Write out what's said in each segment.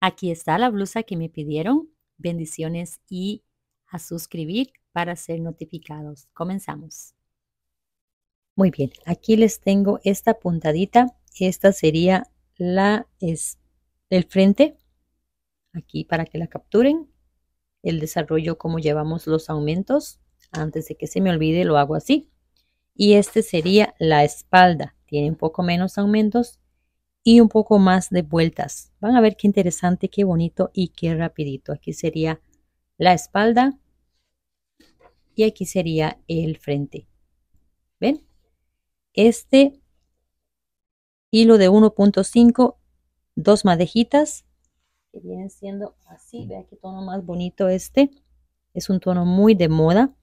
Aquí está la blusa que me pidieron. Bendiciones y a suscribir para ser notificados. Comenzamos. Muy bien, aquí les tengo esta puntadita. Esta sería la es del frente. Aquí para que la capturen. El desarrollo, como llevamos los aumentos. Antes de que se me olvide, lo hago así. Y este sería la espalda. Tiene un poco menos aumentos y un poco más de vueltas. Van a ver qué interesante, qué bonito y qué rapidito. Aquí sería la espalda y aquí sería el frente. ¿Ven? Este hilo de 1.5, dos madejitas que vienen siendo así. vea qué tono más bonito este. Es un tono muy de moda.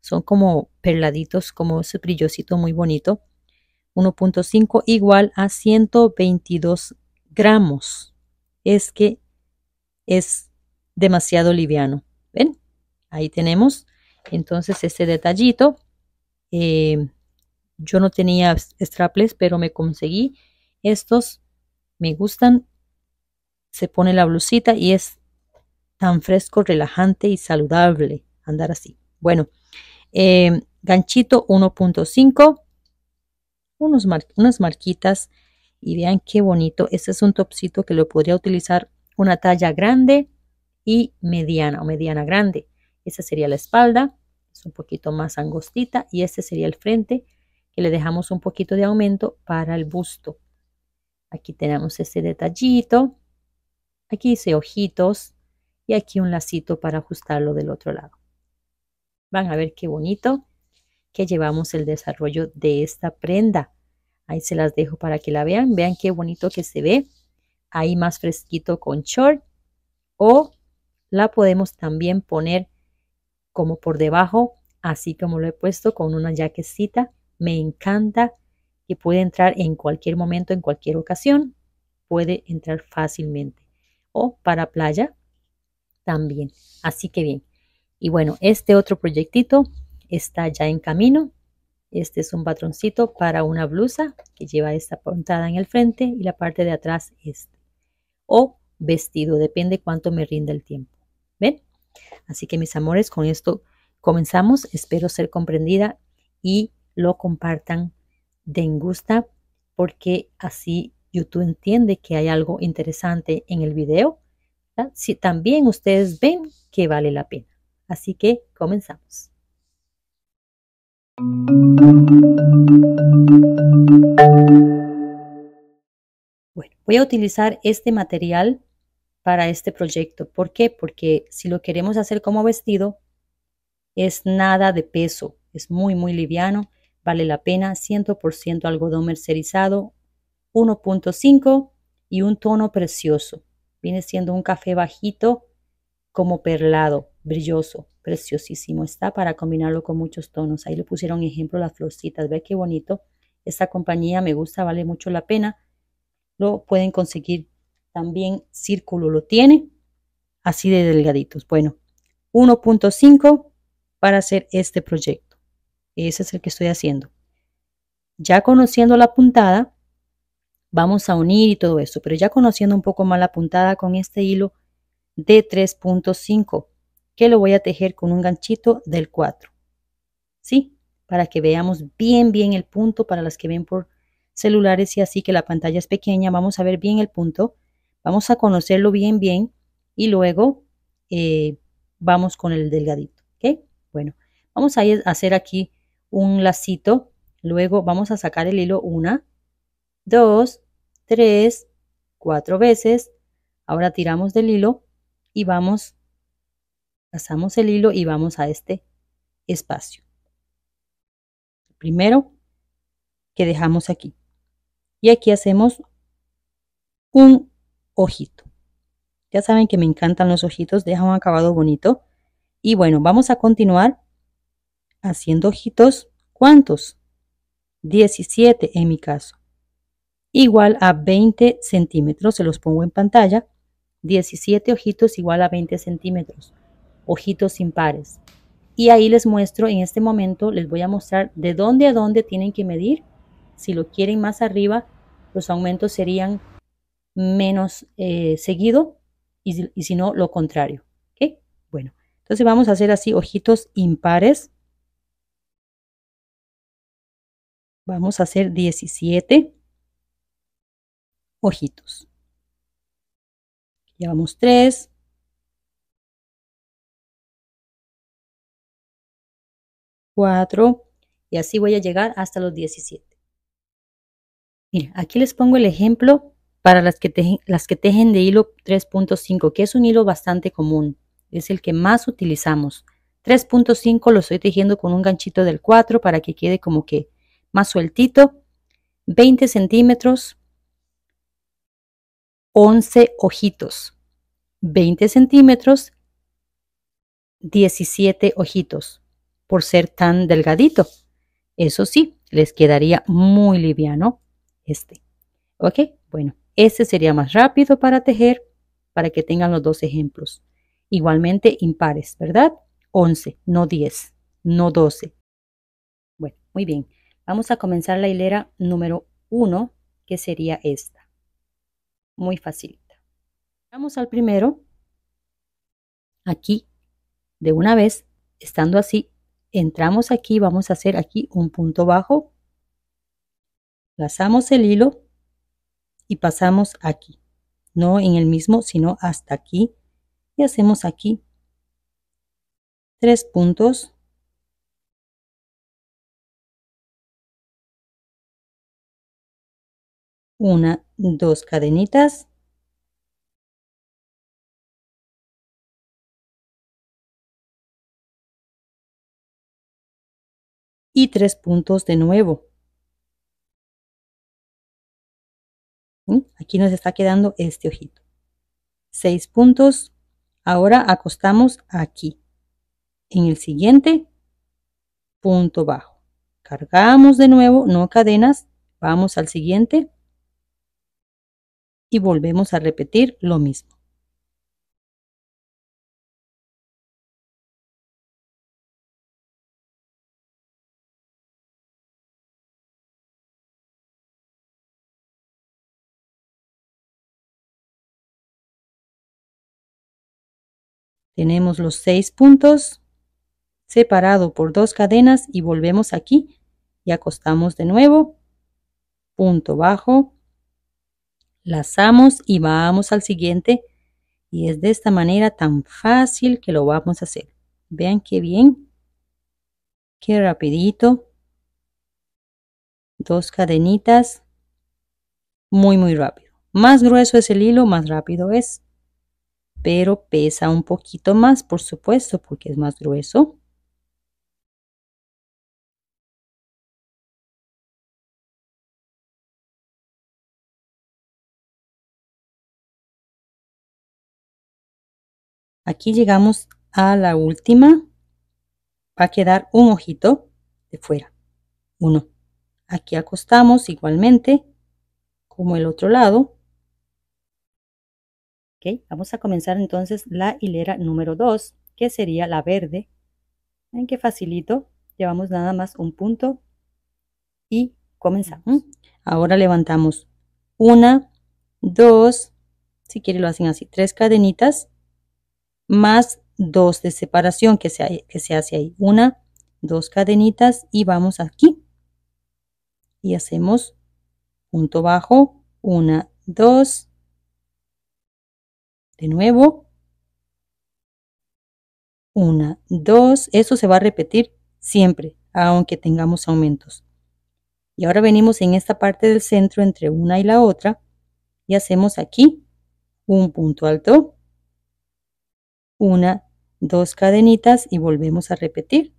Son como perladitos, como ese brillosito muy bonito. 1.5 igual a 122 gramos. Es que es demasiado liviano. ¿Ven? Ahí tenemos entonces este detallito. Eh, yo no tenía straples, pero me conseguí estos. Me gustan. Se pone la blusita y es tan fresco, relajante y saludable andar así. Bueno, eh, ganchito 1.5 unas marquitas y vean qué bonito. Este es un topsito que lo podría utilizar una talla grande y mediana o mediana grande. Esa sería la espalda, es un poquito más angostita y este sería el frente que le dejamos un poquito de aumento para el busto. Aquí tenemos este detallito, aquí dice ojitos y aquí un lacito para ajustarlo del otro lado. Van a ver qué bonito que llevamos el desarrollo de esta prenda. Ahí se las dejo para que la vean. Vean qué bonito que se ve. Ahí más fresquito con short. O la podemos también poner como por debajo, así como lo he puesto con una jaquecita. Me encanta que puede entrar en cualquier momento, en cualquier ocasión. Puede entrar fácilmente. O para playa también. Así que bien. Y bueno, este otro proyectito está ya en camino. Este es un patroncito para una blusa que lleva esta puntada en el frente y la parte de atrás este. O vestido, depende cuánto me rinda el tiempo. ¿Ven? Así que mis amores, con esto comenzamos. Espero ser comprendida y lo compartan. de gusta porque así YouTube entiende que hay algo interesante en el video. Si también ustedes ven que vale la pena. Así que comenzamos. Bueno, voy a utilizar este material para este proyecto. ¿Por qué? Porque si lo queremos hacer como vestido, es nada de peso, es muy, muy liviano, vale la pena, 100% algodón mercerizado, 1.5 y un tono precioso. Viene siendo un café bajito como perlado brilloso, preciosísimo. Está para combinarlo con muchos tonos. Ahí le pusieron ejemplo las florcitas. Ve qué bonito. Esta compañía me gusta, vale mucho la pena. Lo pueden conseguir también círculo lo tiene, así de delgaditos. Bueno, 1.5 para hacer este proyecto. Ese es el que estoy haciendo. Ya conociendo la puntada, vamos a unir y todo eso, pero ya conociendo un poco más la puntada con este hilo de 3.5 que lo voy a tejer con un ganchito del 4. ¿Sí? Para que veamos bien, bien el punto para las que ven por celulares y así que la pantalla es pequeña. Vamos a ver bien el punto. Vamos a conocerlo bien, bien. Y luego eh, vamos con el delgadito. ¿Ok? Bueno, vamos a hacer aquí un lacito. Luego vamos a sacar el hilo una, dos, tres, cuatro veces. Ahora tiramos del hilo y vamos Pasamos el hilo y vamos a este espacio. Primero que dejamos aquí. Y aquí hacemos un ojito. Ya saben que me encantan los ojitos, deja un acabado bonito. Y bueno, vamos a continuar haciendo ojitos. ¿Cuántos? 17 en mi caso. Igual a 20 centímetros, se los pongo en pantalla. 17 ojitos igual a 20 centímetros ojitos impares. Y ahí les muestro, en este momento les voy a mostrar de dónde a dónde tienen que medir. Si lo quieren más arriba, los aumentos serían menos eh, seguido y, si no, lo contrario. Bueno, entonces vamos a hacer así ojitos impares. Vamos a hacer 17 ojitos. Llevamos 3, 4 y así voy a llegar hasta los 17. aquí les pongo el ejemplo para las que tejen, las que tejen de hilo 3.5, que es un hilo bastante común, es el que más utilizamos. 3.5 lo estoy tejiendo con un ganchito del 4 para que quede como que más sueltito. 20 centímetros, 11 ojitos. 20 centímetros, 17 ojitos por ser tan delgadito. Eso sí, les quedaría muy liviano este. ¿Ok? Bueno, este sería más rápido para tejer para que tengan los dos ejemplos. Igualmente impares, ¿verdad? 11, no 10, no 12. Bueno, muy bien. Vamos a comenzar la hilera número 1, que sería esta. Muy facilita. Vamos al primero. Aquí, de una vez, estando así, entramos aquí, vamos a hacer aquí un punto bajo, lazamos el hilo y pasamos aquí, no en el mismo, sino hasta aquí y hacemos aquí tres puntos una, dos cadenitas y tres puntos de nuevo. Mm, aquí nos está quedando este ojito. Seis puntos. Ahora acostamos aquí. En el siguiente, punto bajo. Cargamos de nuevo, no cadenas. Vamos al siguiente. Y volvemos a repetir lo mismo. Tenemos los seis puntos separado por dos cadenas y volvemos aquí y acostamos de nuevo. Punto bajo. Lazamos y vamos al siguiente. Y es de esta manera tan fácil que lo vamos a hacer. Vean qué bien. Qué rapidito. Dos cadenitas. Muy, muy rápido. Más grueso es el hilo, más rápido es pero pesa un poquito más, por supuesto, porque es más grueso. Aquí llegamos a la última. Va a quedar un ojito de fuera. Uno. Aquí acostamos igualmente como el otro lado Vamos a comenzar entonces la hilera número 2, que sería la verde. ¿Ven qué facilito? Llevamos nada más un punto y comenzamos. Ahora levantamos una, dos, si quiere lo hacen así, tres cadenitas, más dos de separación que se, que se hace ahí. Una, dos cadenitas y vamos aquí. Y hacemos punto bajo, una, dos, de nuevo. Una, dos. Eso se va a repetir siempre, aunque tengamos aumentos. Y ahora venimos en esta parte del centro entre una y la otra y hacemos aquí un punto alto, una, dos cadenitas y volvemos a repetir.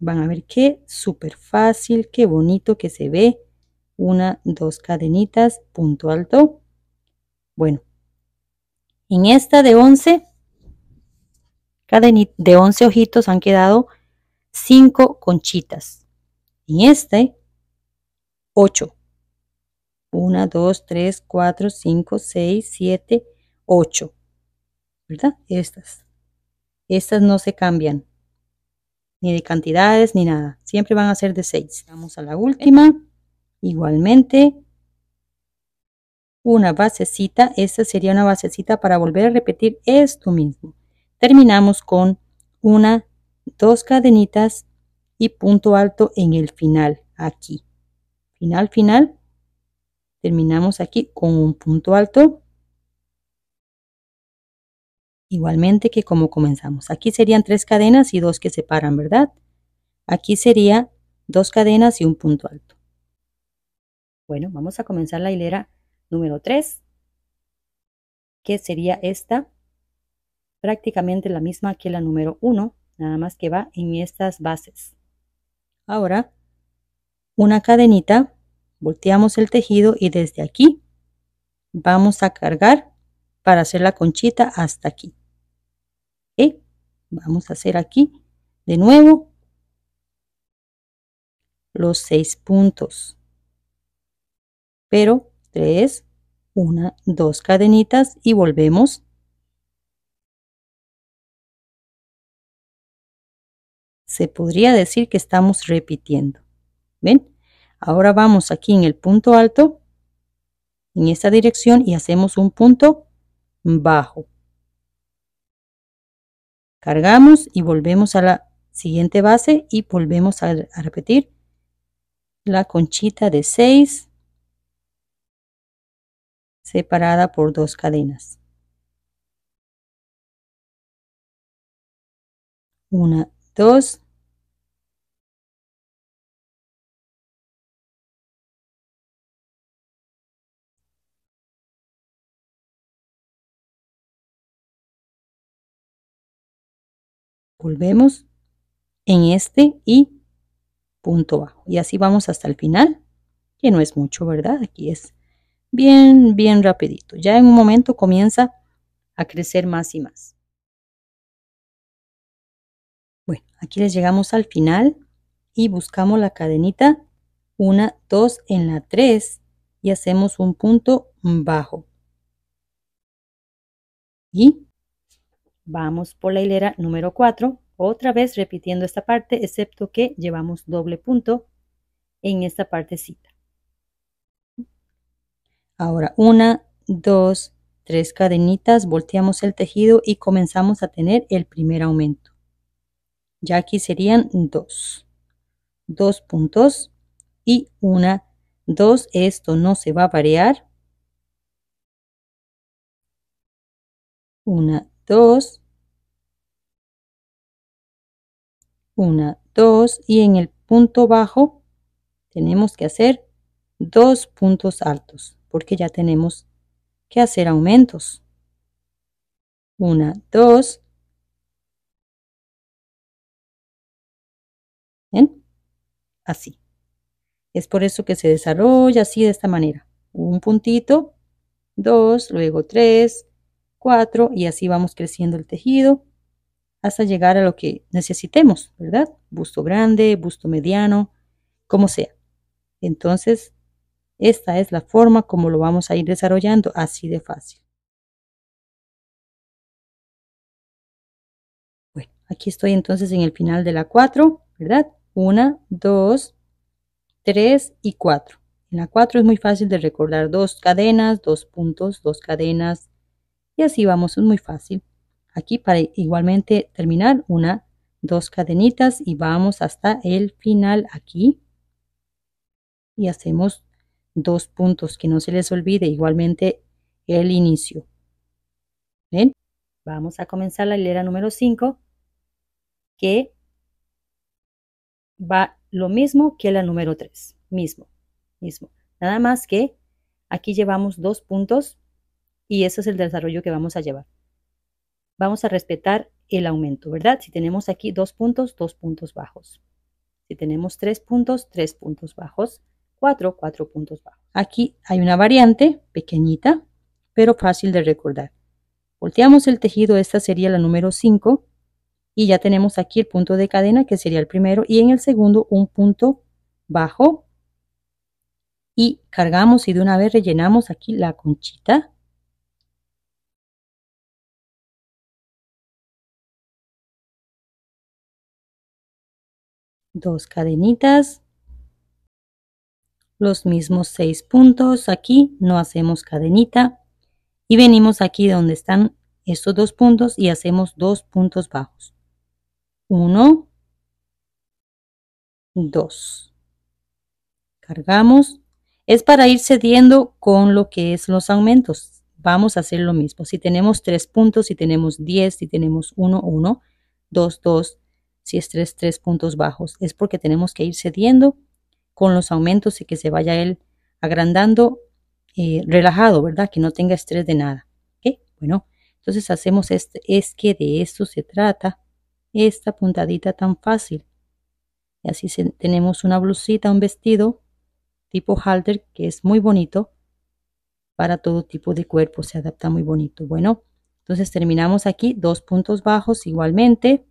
Van a ver qué súper fácil, qué bonito que se ve. Una, dos cadenitas, punto alto, bueno, en esta de 11, de 11 ojitos han quedado 5 conchitas. En este, 8. 1, 2, 3, 4, 5, 6, 7, 8. ¿Verdad? Estas. Estas no se cambian. Ni de cantidades, ni nada. Siempre van a ser de 6. Vamos a la última. Igualmente, una basecita, esta sería una basecita para volver a repetir esto mismo. Terminamos con una, dos cadenitas y punto alto en el final, aquí. Final, final. Terminamos aquí con un punto alto. Igualmente que como comenzamos. Aquí serían tres cadenas y dos que separan, ¿verdad? Aquí sería dos cadenas y un punto alto. Bueno, vamos a comenzar la hilera número 3, que sería esta, prácticamente la misma que la número 1, nada más que va en estas bases. Ahora, una cadenita, volteamos el tejido y desde aquí vamos a cargar para hacer la conchita hasta aquí. y Vamos a hacer aquí de nuevo los seis puntos. Pero 3, 1, 2 cadenitas y volvemos. Se podría decir que estamos repitiendo. ¿Ven? Ahora vamos aquí en el punto alto, en esta dirección y hacemos un punto bajo. Cargamos y volvemos a la siguiente base y volvemos a, repetir la conchita de 6, separada por dos cadenas. Una, dos. Volvemos en este y punto bajo. Y así vamos hasta el final, que no es mucho, ¿verdad? Aquí es bien, bien rapidito. Ya en un momento comienza a crecer más y más. Bueno, aquí les llegamos al final y buscamos la cadenita 1, 2 en la 3 y hacemos un punto bajo. Y vamos por la hilera número 4, otra vez repitiendo esta parte, excepto que llevamos doble punto en esta partecita. Ahora, una, dos, tres cadenitas, volteamos el tejido y comenzamos a tener el primer aumento. Ya aquí serían dos. Dos puntos y una, dos. Esto no se va a variar. Una, dos. Una, dos. Y en el punto bajo tenemos que hacer dos puntos altos porque ya tenemos que hacer aumentos. Una, dos. Así. Es por eso que se desarrolla así de esta manera. Un puntito, dos, luego tres, cuatro y así vamos creciendo el tejido hasta llegar a lo que necesitemos, ¿verdad? Busto grande, busto mediano, como sea. Entonces, esta es la forma como lo vamos a ir desarrollando, así de fácil. Bueno, aquí estoy entonces en el final de la 4, ¿verdad? 1, 2, 3 y 4. En la 4 es muy fácil de recordar dos cadenas, dos puntos, dos cadenas y así vamos, es muy fácil. Aquí para igualmente terminar una, dos cadenitas y vamos hasta el final aquí y hacemos dos puntos, que no se les olvide igualmente el inicio. Vamos a comenzar la hilera número 5, que va lo mismo que la número 3, mismo, mismo. Nada más que aquí llevamos dos puntos y ese es el desarrollo que vamos a llevar. Vamos a respetar el aumento, ¿verdad? Si tenemos aquí dos puntos, dos puntos bajos. Si tenemos tres puntos, tres puntos bajos cuatro 4 puntos bajos. Aquí hay una variante pequeñita, pero fácil de recordar. Volteamos el tejido, esta sería la número 5 y ya tenemos aquí el punto de cadena que sería el primero y en el segundo un punto bajo y cargamos y de una vez rellenamos aquí la conchita. Dos cadenitas los mismos seis puntos. Aquí no hacemos cadenita y venimos aquí donde están estos dos puntos y hacemos dos puntos bajos. Uno, dos. Cargamos. Es para ir cediendo con lo que es los aumentos. Vamos a hacer lo mismo. Si tenemos tres puntos, si tenemos diez si tenemos 1, uno 2, 2, si es tres puntos bajos, es porque tenemos que ir cediendo con los aumentos y que se vaya él agrandando eh, relajado, ¿verdad? Que no tenga estrés de nada. ¿Ok? Bueno, entonces hacemos este, es que de esto se trata, esta puntadita tan fácil. Y así tenemos una blusita, un vestido tipo halter que es muy bonito para todo tipo de cuerpo, se adapta muy bonito. Bueno, entonces terminamos aquí, dos puntos bajos igualmente,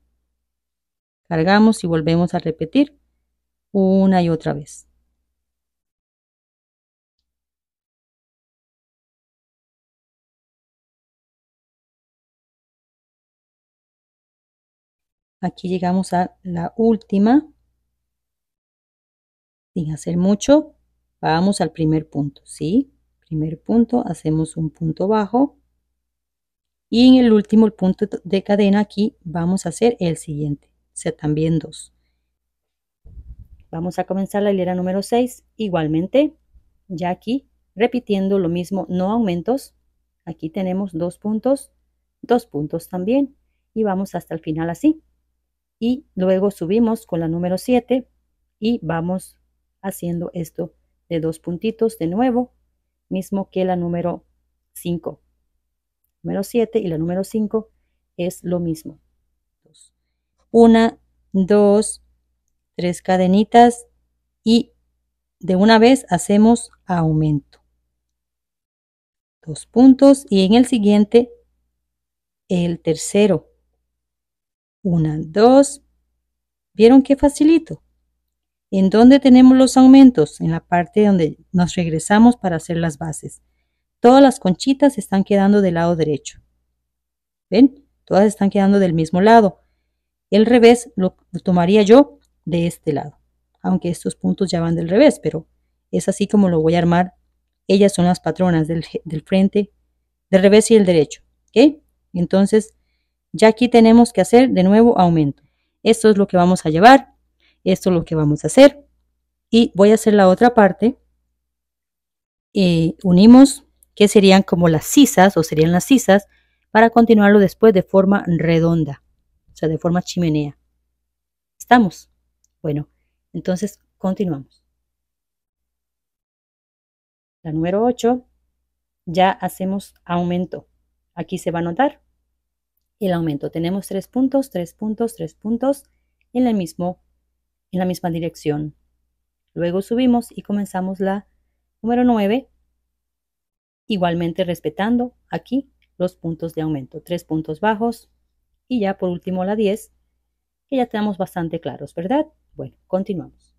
cargamos y volvemos a repetir una y otra vez. Aquí llegamos a la última. Sin hacer mucho, vamos al primer punto, ¿sí? Primer punto, hacemos un punto bajo. Y en el último punto de cadena aquí vamos a hacer el siguiente, sea, también dos. Vamos a comenzar la hilera número 6. Igualmente, ya aquí, repitiendo lo mismo, no aumentos. Aquí tenemos dos puntos, dos puntos también. Y vamos hasta el final así. Y luego subimos con la número 7 y vamos haciendo esto de dos puntitos de nuevo, mismo que la número 5. Número 7 y la número 5 es lo mismo. Una, dos, tres cadenitas y de una vez hacemos aumento. Dos puntos y en el siguiente el tercero. Una, dos. ¿Vieron qué facilito? ¿En donde tenemos los aumentos? En la parte donde nos regresamos para hacer las bases. Todas las conchitas están quedando del lado derecho. ¿Ven? Todas están quedando del mismo lado. El revés lo tomaría yo de este lado. Aunque estos puntos ya van del revés, pero es así como lo voy a armar. Ellas son las patronas del, frente, del revés y el derecho. ¿Ok? Entonces, ya aquí tenemos que hacer de nuevo aumento. Esto es lo que vamos a llevar. Esto es lo que vamos a hacer. Y voy a hacer la otra parte. y eh, unimos, que serían como las sisas o serían las sisas, para continuarlo después de forma redonda, o sea, de forma chimenea. ¿Estamos? Bueno, entonces continuamos. La número 8, ya hacemos aumento. Aquí se va a notar el aumento. Tenemos tres puntos, tres puntos, tres puntos en, mismo, en la misma dirección. Luego subimos y comenzamos la número 9, igualmente respetando aquí los puntos de aumento. Tres puntos bajos y ya por último la 10, que ya tenemos bastante claros, ¿verdad? Bueno, continuamos.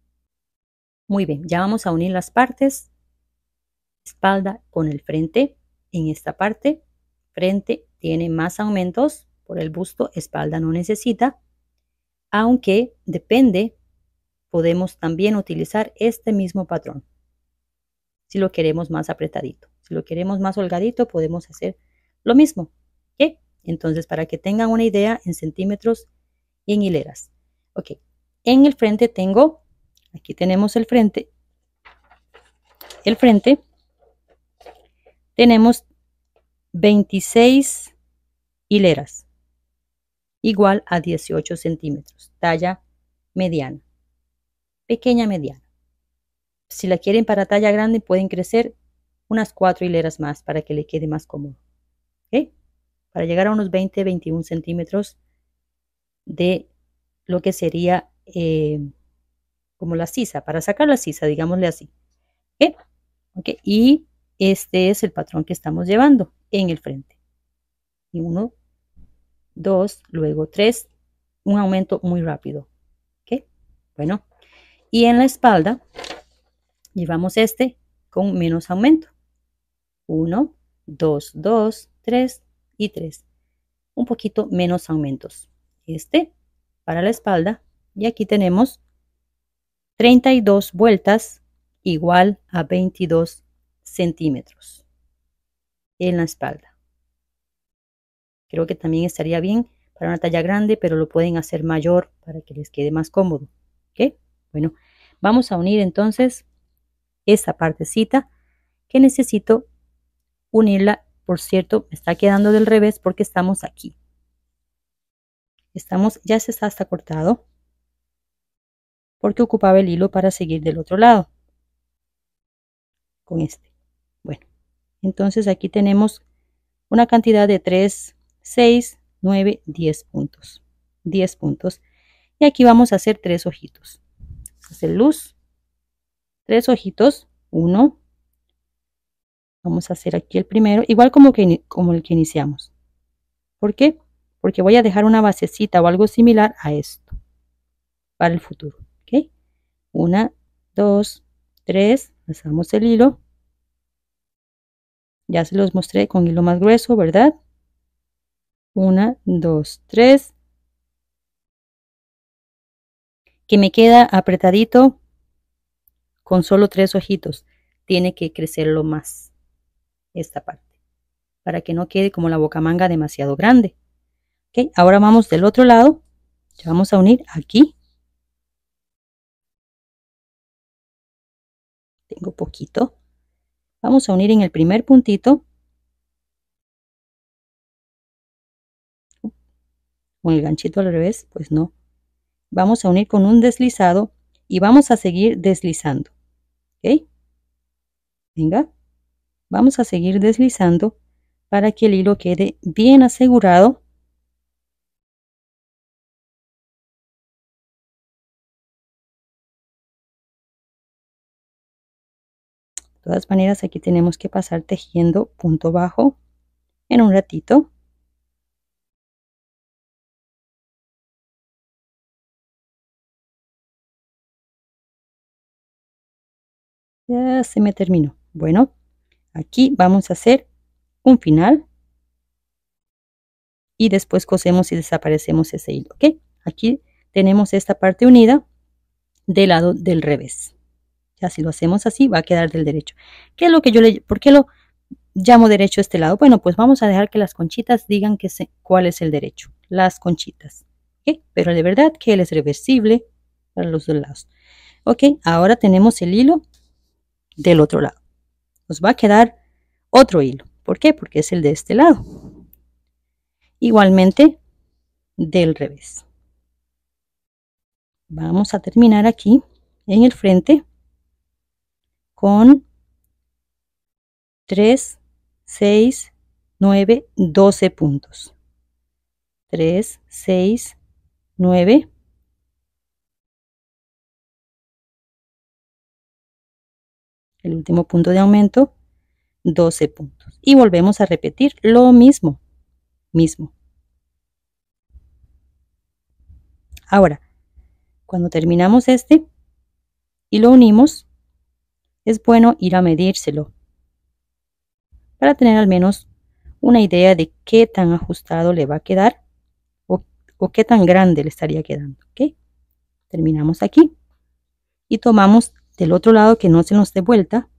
Muy bien, ya vamos a unir las partes, espalda con el frente. En esta parte, frente tiene más aumentos por el busto, espalda no necesita, aunque depende, podemos también utilizar este mismo patrón. Si lo queremos más apretadito, si lo queremos más holgadito, podemos hacer lo mismo. Entonces, para que tengan una idea en centímetros y en hileras. Ok, en el frente tengo, aquí tenemos el frente, el frente, tenemos 26 hileras, igual a 18 centímetros, talla mediana, pequeña mediana. Si la quieren para talla grande, pueden crecer unas cuatro hileras más para que le quede más cómodo. Para llegar a unos 20, 21 centímetros de lo que sería eh, como la sisa, para sacar la sisa, digámosle así. Y este es el patrón que estamos llevando en el frente. Y uno, dos, luego tres, un aumento muy rápido. ¿Ok? Bueno, y en la espalda llevamos este con menos aumento. Uno Dos, dos, tres y tres Un poquito menos aumentos. Este para la espalda y aquí tenemos 32 vueltas igual a 22 centímetros en la espalda. Creo que también estaría bien para una talla grande, pero lo pueden hacer mayor para que les quede más cómodo. ¿Ok? Bueno, vamos a unir entonces esa partecita que necesito unirla. Por cierto, me está quedando del revés porque estamos aquí. Estamos, ya se está hasta cortado porque ocupaba el hilo para seguir del otro lado con este bueno entonces aquí tenemos una cantidad de 3 6 9 10 puntos 10 puntos y aquí vamos a hacer tres ojitos hacer luz tres ojitos uno vamos a hacer aquí el primero igual como que como el que iniciamos ¿por qué? porque voy a dejar una basecita o algo similar a esto para el futuro una, dos, tres, pasamos el hilo. Ya se los mostré con hilo más grueso, ¿verdad? Una, dos, tres. Que me queda apretadito con solo tres ojitos. Tiene que crecerlo más esta parte para que no quede como la boca manga demasiado grande. ¿Ok? Ahora vamos del otro lado. Ya vamos a unir aquí tengo poquito. Vamos a unir en el primer puntito con el ganchito al revés, pues no. Vamos a unir con un deslizado y vamos a seguir deslizando. ¿Ok? Venga. Vamos a seguir deslizando para que el hilo quede bien asegurado todas maneras aquí tenemos que pasar tejiendo punto bajo en un ratito. Ya se me terminó. Bueno, aquí vamos a hacer un final y después cosemos y desaparecemos ese hilo. ¿ok? Aquí tenemos esta parte unida del lado del revés. Ya si lo hacemos así, va a quedar del derecho. ¿Qué lo que yo le... ¿Por qué lo llamo derecho a este lado? Bueno, pues vamos a dejar que las conchitas digan cuál es el derecho. Las conchitas. Pero de verdad que él es reversible para los dos lados. Ok, ahora tenemos el hilo del otro lado. Nos va a quedar otro hilo. ¿Por qué? Porque es el de este lado. Igualmente del revés. Vamos a terminar aquí en el frente con 3, 6, 9, 12 puntos. 3, 6, 9. El último punto de aumento, 12 puntos. Y volvemos a repetir lo mismo, mismo. Ahora, cuando terminamos este y lo unimos, es bueno ir a medírselo para tener al menos una idea de qué tan ajustado le va a quedar o, qué tan grande le estaría quedando. Terminamos aquí y tomamos del otro lado que no se nos dé vuelta,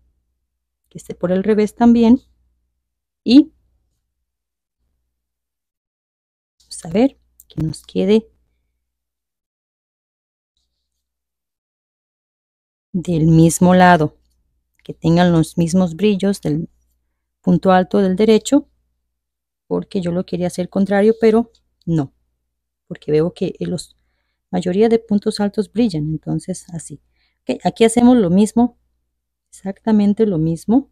que esté por el revés también y vamos a ver que nos quede del mismo lado que tengan los mismos brillos del punto alto del derecho, porque yo lo quería hacer contrario, pero no, porque veo que los mayoría de puntos altos brillan, entonces así. aquí hacemos lo mismo, exactamente lo mismo.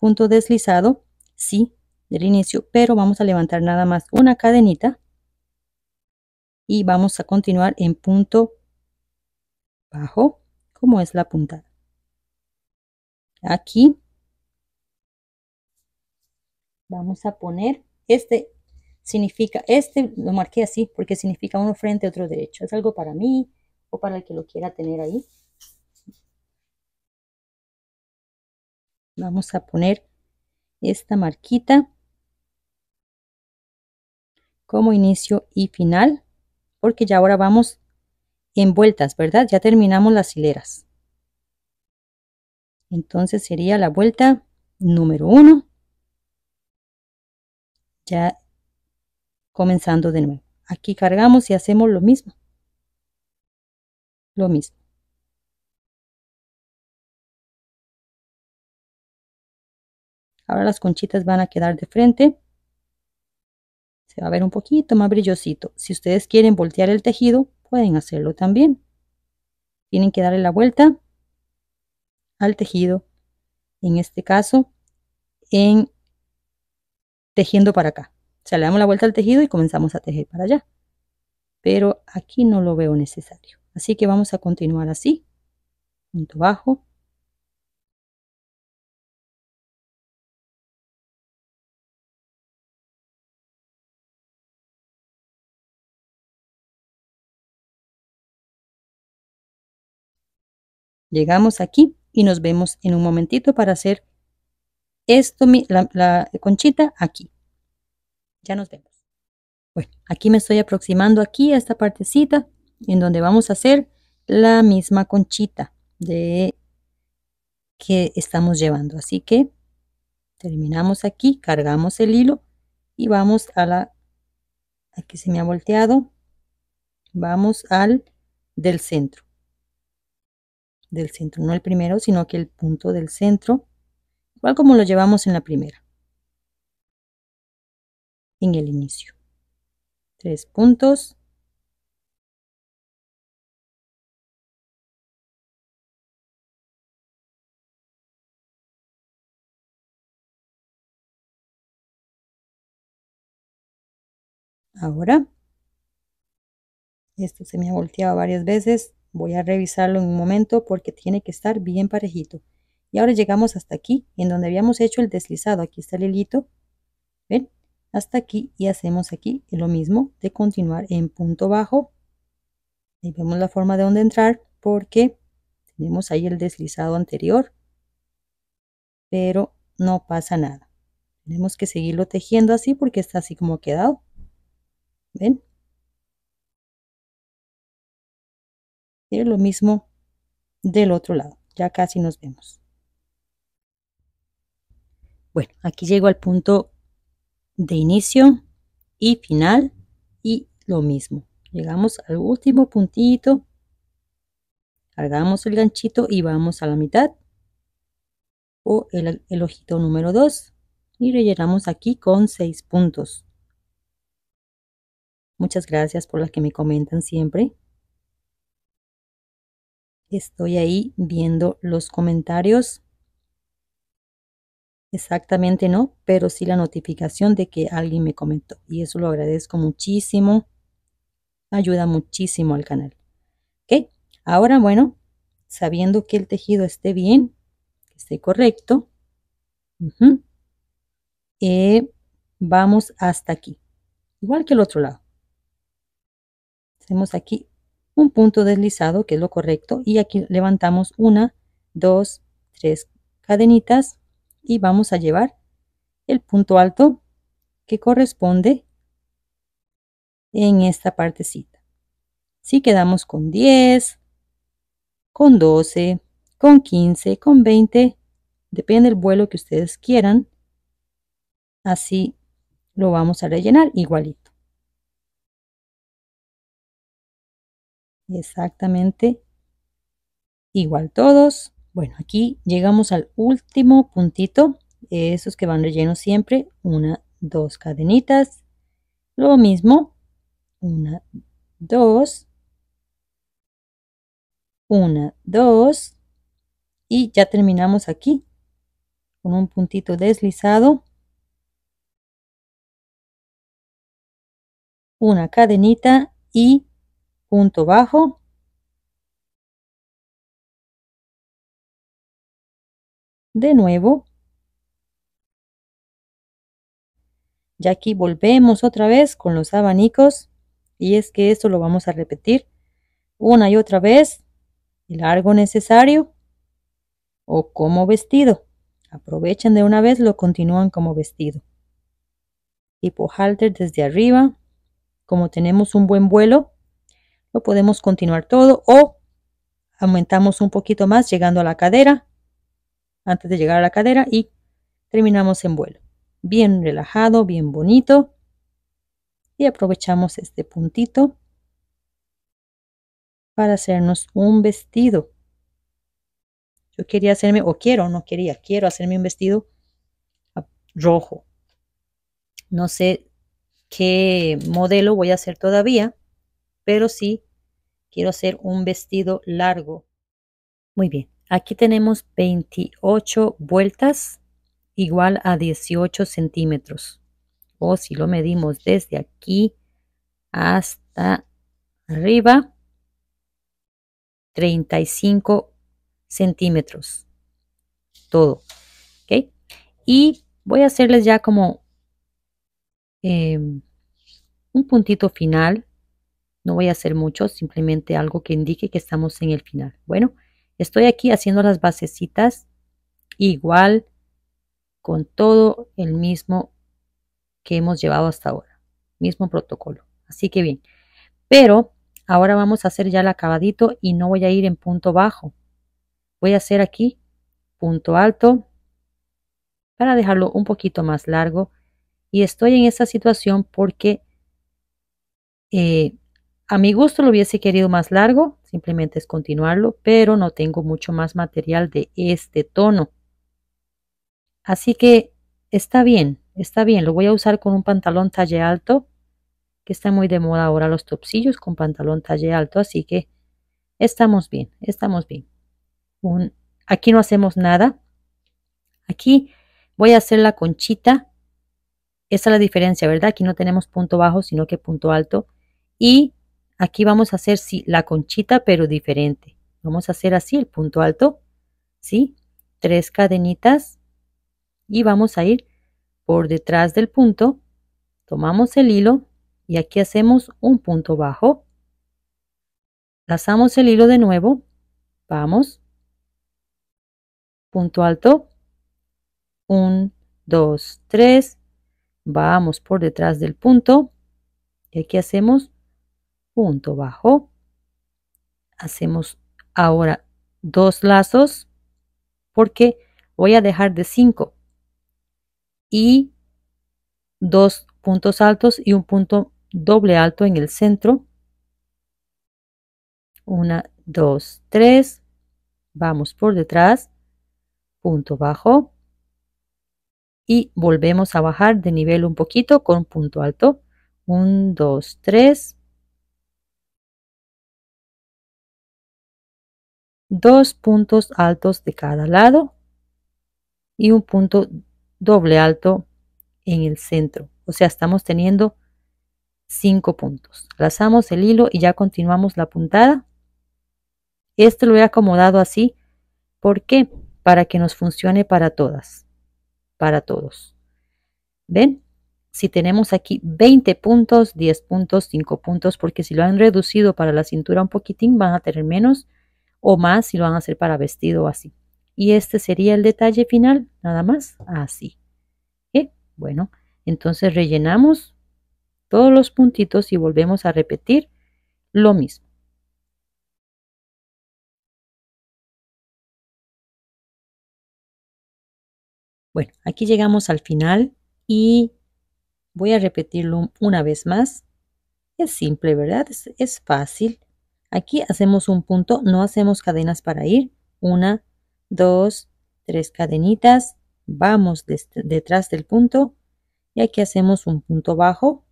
Punto deslizado, sí, del inicio, pero vamos a levantar nada más una cadenita y vamos a continuar en punto bajo, como es la puntada aquí vamos a poner este significa este lo marqué así porque significa uno frente otro derecho es algo para mí o para el que lo quiera tener ahí vamos a poner esta marquita como inicio y final porque ya ahora vamos en vueltas verdad ya terminamos las hileras entonces sería la vuelta número uno. Ya comenzando de nuevo. Aquí cargamos y hacemos lo mismo. Lo mismo. Ahora las conchitas van a quedar de frente. Se va a ver un poquito más brillosito. Si ustedes quieren voltear el tejido, pueden hacerlo también. Tienen que darle la vuelta al tejido, en este caso, en tejiendo para acá. O sea, le damos la vuelta al tejido y comenzamos a tejer para allá. Pero aquí no lo veo necesario. Así que vamos a continuar así. Punto bajo. Llegamos aquí y nos vemos en un momentito para hacer esto, la, conchita aquí. Ya nos vemos. Bueno, aquí me estoy aproximando aquí a esta partecita en donde vamos a hacer la misma conchita de que estamos llevando. Así que terminamos aquí, cargamos el hilo y vamos a la, aquí se me ha volteado, vamos al del centro del centro, no el primero, sino que el punto del centro, igual como lo llevamos en la primera, en el inicio. Tres puntos. Ahora, esto se me ha volteado varias veces, Voy a revisarlo en un momento porque tiene que estar bien parejito. Y ahora llegamos hasta aquí, en donde habíamos hecho el deslizado. Aquí está el hilito. ¿Ven? Hasta aquí y hacemos aquí lo mismo de continuar en punto bajo. Ahí vemos la forma de donde entrar porque tenemos ahí el deslizado anterior. Pero no pasa nada. Tenemos que seguirlo tejiendo así porque está así como quedado. ¿Ven? lo mismo del otro lado. Ya casi nos vemos. Bueno, aquí llego al punto de inicio y final y lo mismo. Llegamos al último puntito, cargamos el ganchito y vamos a la mitad o el, el ojito número 2 y rellenamos aquí con 6 puntos. Muchas gracias por las que me comentan siempre. Estoy ahí viendo los comentarios. Exactamente no, pero sí la notificación de que alguien me comentó. Y eso lo agradezco muchísimo. Ayuda muchísimo al canal. ¿Ok? Ahora, bueno, sabiendo que el tejido esté bien, que esté correcto, eh, vamos hasta aquí. Igual que el otro lado. Hacemos aquí un punto deslizado, que es lo correcto, y aquí levantamos una, dos, tres cadenitas y vamos a llevar el punto alto que corresponde en esta partecita. Si quedamos con 10, con 12, con 15, con 20, depende del vuelo que ustedes quieran, así lo vamos a rellenar igualito. Exactamente. Igual todos. Bueno, aquí llegamos al último puntito. Esos que van rellenos siempre. Una, dos cadenitas. Lo mismo. Una, dos. Una, dos. Y ya terminamos aquí. Con un puntito deslizado. Una cadenita y punto bajo de nuevo Y aquí volvemos otra vez con los abanicos y es que esto lo vamos a repetir una y otra vez el largo necesario o como vestido aprovechan de una vez lo continúan como vestido tipo halter desde arriba como tenemos un buen vuelo podemos continuar todo o aumentamos un poquito más llegando a la cadera, antes de llegar a la cadera y terminamos en vuelo. Bien relajado, bien bonito. Y aprovechamos este puntito para hacernos un vestido. Yo quería hacerme, o quiero, no quería, quiero hacerme un vestido rojo. No sé qué modelo voy a hacer todavía, pero sí quiero hacer un vestido largo. Muy bien, aquí tenemos 28 vueltas igual a 18 centímetros. O si lo medimos desde aquí hasta arriba, 35 centímetros. Todo. Y voy a hacerles ya como em, un puntito final no voy a hacer mucho, simplemente algo que indique que estamos en el final. Bueno, estoy aquí haciendo las basecitas igual con todo el mismo que hemos llevado hasta ahora. Mismo protocolo. Así que bien. Pero ahora vamos a hacer ya el acabadito y no voy a ir en punto bajo. Voy a hacer aquí punto alto para dejarlo un poquito más largo. Y estoy en esta situación porque eh, a mi gusto lo hubiese querido más largo, simplemente es continuarlo, pero no tengo mucho más material de este tono. Así que está bien, está bien, lo voy a usar con un pantalón talle alto, que está muy de moda ahora los topsillos con pantalón talle alto, así que estamos bien, estamos bien. aquí no hacemos nada. Aquí voy a hacer la conchita. Esa es la diferencia, ¿verdad? Aquí no tenemos punto bajo, sino que punto alto. Y Aquí vamos a hacer la conchita, pero diferente. Vamos a hacer así el punto alto, ¿sí? Tres cadenitas y vamos a ir por detrás del punto. Tomamos el hilo y aquí hacemos un punto bajo. pasamos el hilo de nuevo. Vamos. Punto alto. 1, 2, 3. Vamos por detrás del punto. Y aquí hacemos punto bajo hacemos ahora dos lazos porque voy a dejar de 5 y dos puntos altos y un punto doble alto en el centro 1 2 3 vamos por detrás punto bajo y volvemos a bajar de nivel un poquito con punto alto 1 2 3 dos puntos altos de cada lado y un punto doble alto en el centro. O sea, estamos teniendo cinco puntos. Lazamos el hilo y ya continuamos la puntada. Esto lo he acomodado así. ¿Por qué? Para que nos funcione para todas, para todos. ¿Ven? Si tenemos aquí 20 puntos, 10 puntos, 5 puntos, porque si lo han reducido para la cintura un poquitín, van a tener menos o más si lo van a hacer para vestido o así. Y este sería el detalle final, nada más así. ¿Eh? Bueno, entonces rellenamos todos los puntitos y volvemos a repetir lo mismo. Bueno, aquí llegamos al final y voy a repetirlo una vez más. Es simple, ¿verdad? es fácil. Aquí hacemos un punto, no hacemos cadenas para ir. Una, dos, tres cadenitas. Vamos detrás del punto y aquí hacemos un punto bajo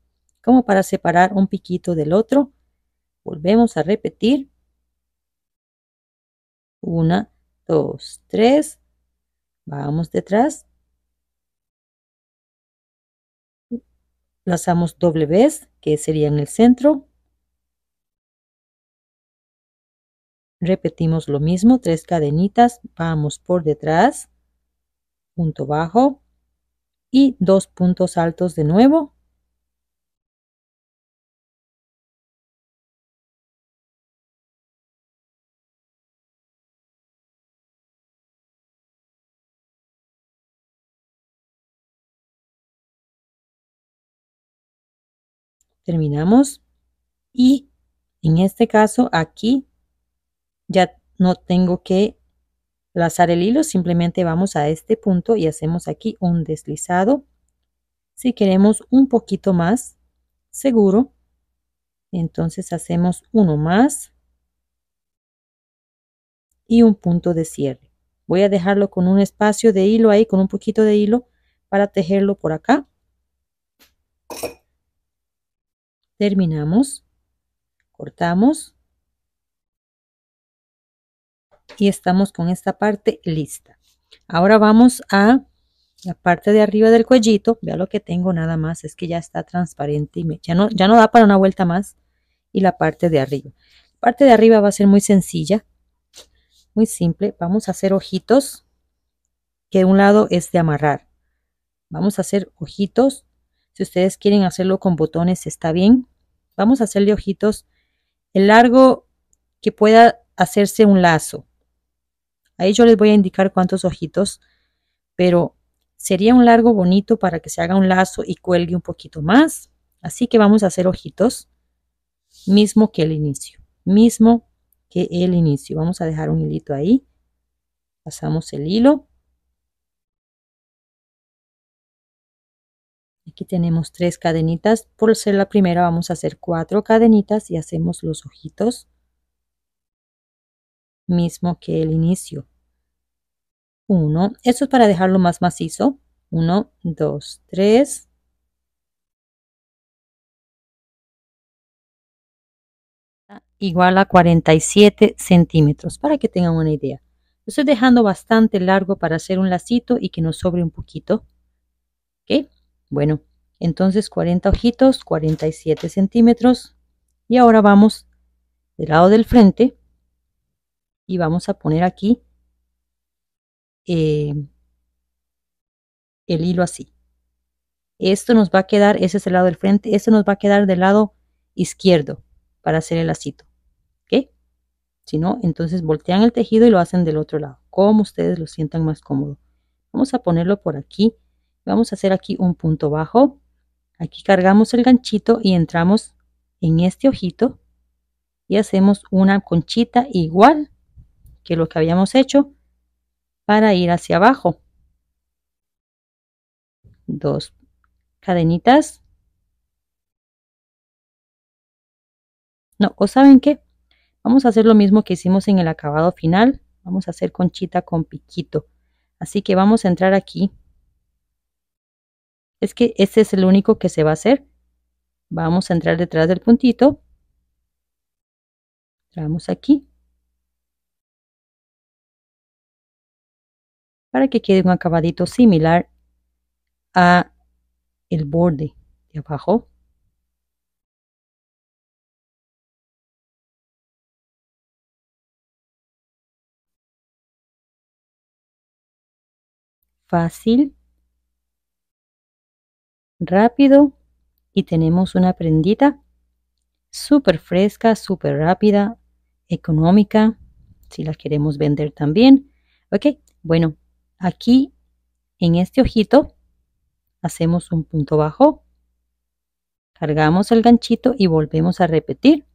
como para separar un piquito del otro. Volvemos a repetir. Una, dos, tres. Vamos detrás. Lazamos doble vez, que sería en el centro. Repetimos lo mismo, tres cadenitas, vamos por detrás, punto bajo y dos puntos altos de nuevo. Terminamos y en este caso aquí ya no tengo que lazar el hilo, simplemente vamos a este punto y hacemos aquí un deslizado. Si queremos un poquito más seguro, entonces hacemos uno más y un punto de cierre. Voy a dejarlo con un espacio de hilo ahí, con un poquito de hilo para tejerlo por acá. Terminamos, cortamos y estamos con esta parte lista. Ahora vamos a la parte de arriba del cuellito. Vea lo que tengo nada más, es que ya está transparente y me, ya, no, ya no da para una vuelta más. Y la parte de arriba. La parte de arriba va a ser muy sencilla, muy simple. Vamos a hacer ojitos, que un lado es de amarrar. Vamos a hacer ojitos. Si ustedes quieren hacerlo con botones está bien. Vamos a hacerle ojitos el largo que pueda hacerse un lazo Ahí yo les voy a indicar cuántos ojitos, pero sería un largo bonito para que se haga un lazo y cuelgue un poquito más. Así que vamos a hacer ojitos, mismo que el inicio, mismo que el inicio. Vamos a dejar un hilito ahí, pasamos el hilo. Aquí tenemos tres cadenitas, por ser la primera vamos a hacer cuatro cadenitas y hacemos los ojitos mismo que el inicio. 1. Esto es para dejarlo más macizo. 1, 2, 3. Igual a 47 centímetros, para que tengan una idea. Lo estoy dejando bastante largo para hacer un lacito y que nos sobre un poquito. ¿Ok? Bueno, entonces 40 ojitos, 47 centímetros. Y ahora vamos del lado del frente y vamos a poner aquí eh, el hilo así. Esto nos va a quedar, ese es el lado del frente, esto nos va a quedar del lado izquierdo para hacer el lacito. ¿Ok? Si no, entonces voltean el tejido y lo hacen del otro lado, como ustedes lo sientan más cómodo. Vamos a ponerlo por aquí. Vamos a hacer aquí un punto bajo. Aquí cargamos el ganchito y entramos en este ojito y hacemos una conchita igual que lo que habíamos hecho para ir hacia abajo. Dos cadenitas. No, o saben qué, vamos a hacer lo mismo que hicimos en el acabado final. Vamos a hacer conchita con piquito. Así que vamos a entrar aquí. Es que este es el único que se va a hacer. Vamos a entrar detrás del puntito. Entramos aquí para que quede un acabadito similar a el borde de abajo. Fácil, rápido y tenemos una prendita súper fresca, súper rápida, económica, si la queremos vender también. Ok, bueno, aquí en este ojito hacemos un punto bajo, cargamos el ganchito y volvemos a repetir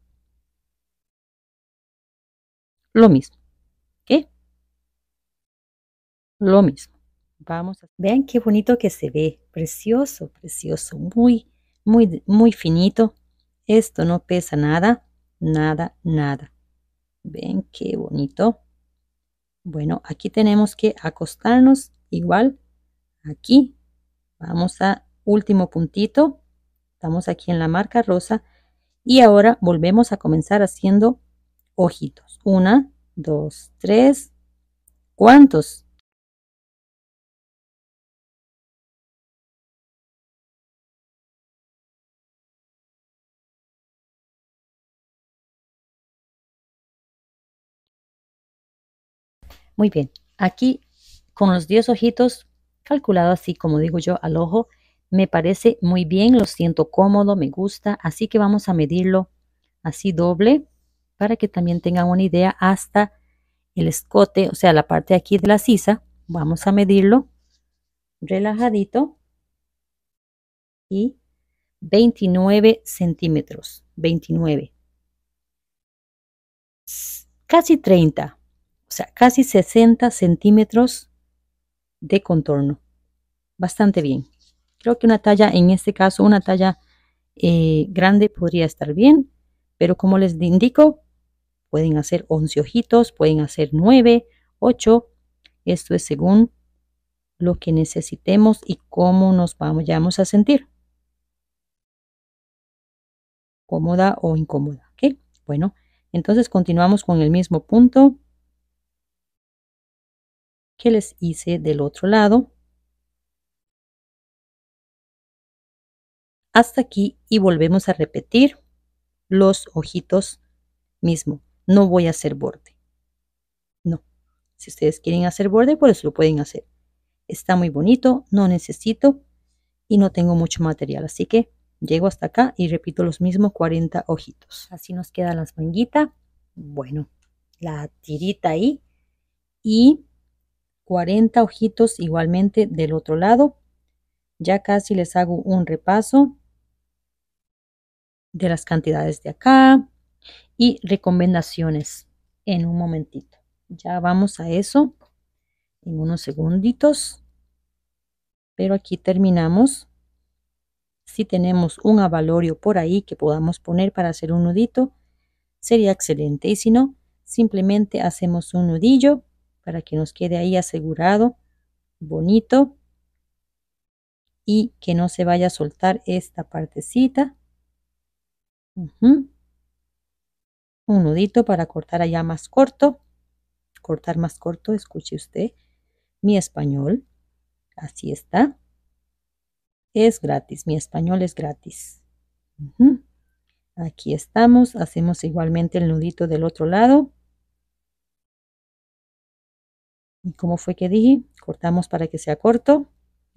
lo mismo. ¿Qué? Lo mismo. Vamos Vean qué bonito que se ve. Precioso, precioso. Muy, muy, muy finito. Esto no pesa nada, nada, nada. Ven qué bonito. Bueno, aquí tenemos que acostarnos igual. Aquí vamos a último puntito. Estamos aquí en la marca rosa. Y ahora volvemos a comenzar haciendo ojitos. Una, dos, tres. ¿Cuántos? Muy bien, aquí con los 10 ojitos, calculado así como digo yo al ojo, me parece muy bien, lo siento cómodo, me gusta, así que vamos a medirlo así doble para que también tengan una idea hasta el escote, o sea, la parte de aquí de la sisa, vamos a medirlo relajadito y 29 centímetros, 29, casi 30, o sea, casi 60 centímetros de contorno. Bastante bien. Creo que una talla, en este caso, una talla eh, grande podría estar bien, pero como les indico, pueden hacer 11 ojitos, pueden hacer 9, 8. Esto es según lo que necesitemos y cómo nos vamos, a sentir. Cómoda o incómoda. Bueno, entonces continuamos con el mismo punto que les hice del otro lado. Hasta aquí y volvemos a repetir los ojitos mismo. No voy a hacer borde. No. Si ustedes quieren hacer borde, pues lo pueden hacer. Está muy bonito, no necesito y no tengo mucho material. Así que llego hasta acá y repito los mismos 40 ojitos. Así nos queda la manguita. Bueno, la tirita ahí. Y 40 ojitos igualmente del otro lado. Ya casi les hago un repaso de las cantidades de acá y recomendaciones en un momentito. Ya vamos a eso en unos segunditos. Pero aquí terminamos. Si tenemos un avalorio por ahí que podamos poner para hacer un nudito, sería excelente. Y si no, simplemente hacemos un nudillo para que nos quede ahí asegurado, bonito y que no se vaya a soltar esta partecita. Un nudito para cortar allá más corto. Cortar más corto, escuche usted mi español. Así está. Es gratis, mi español es gratis. Aquí estamos, hacemos igualmente el nudito del otro lado. ¿Y cómo fue que dije? Cortamos para que sea corto.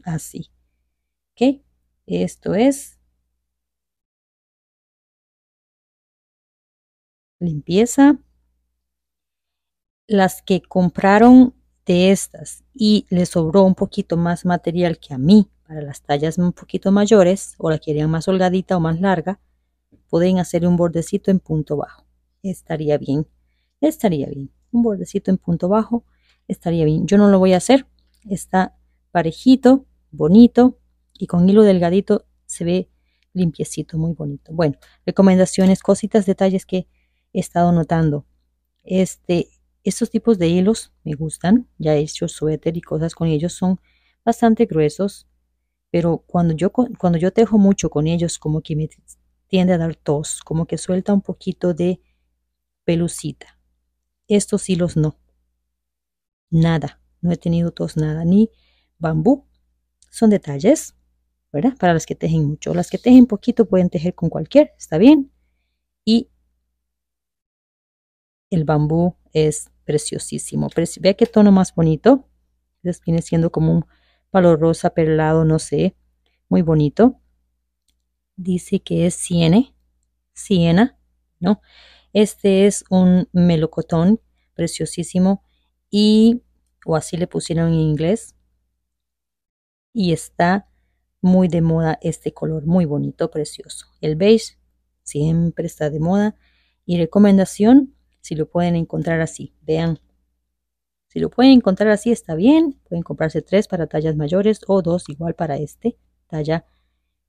Así. ¿Ok? Esto es limpieza. Las que compraron de estas y les sobró un poquito más material que a mí para las tallas un poquito mayores o la querían más holgadita o más larga, pueden hacer un bordecito en punto bajo. Estaría bien, estaría bien. Un bordecito en punto bajo estaría bien. Yo no lo voy a hacer. Está parejito, bonito y con hilo delgadito se ve limpiecito, muy bonito. Bueno, recomendaciones, cositas, detalles que he estado notando. Este, estos tipos de hilos me gustan, ya he hecho suéter y cosas con ellos, son bastante gruesos, pero cuando yo, cuando yo tejo mucho con ellos, como que me tiende a dar tos, como que suelta un poquito de pelucita. Estos hilos no, nada, no he tenido tos, nada, ni bambú. Son detalles, ¿verdad? Para las que tejen mucho. Las que tejen poquito pueden tejer con cualquier, está bien. Y el bambú es preciosísimo. Vea qué tono más bonito. Les viene siendo como un palo rosa perlado, no sé, muy bonito. Dice que es siene, siena, ¿no? Este es un melocotón preciosísimo y, o así le pusieron en inglés. Y está muy de moda este color, muy bonito, precioso. El beige siempre está de moda. Y recomendación, si lo pueden encontrar así, vean. Si lo pueden encontrar así está bien, pueden comprarse tres para tallas mayores o dos igual para este, talla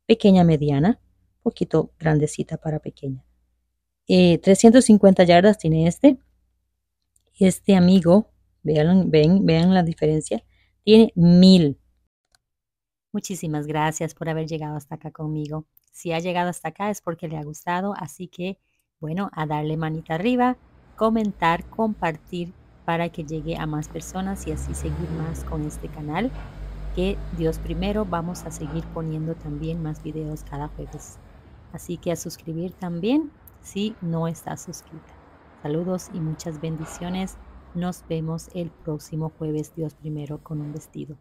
pequeña, mediana, poquito grandecita para pequeña. 350 eh, yardas tiene este. Este amigo Vean, vean la diferencia. Tiene mil. Muchísimas gracias por haber llegado hasta acá conmigo. Si ha llegado hasta acá es porque le ha gustado, así que bueno, a darle manita arriba, comentar, compartir para que llegue a más personas y así seguir más con este canal. Que Dios primero, vamos a seguir poniendo también más videos cada jueves. Así que a suscribir también si no está suscrita. Saludos y muchas bendiciones. Nos vemos el próximo jueves, Dios primero, con un vestido.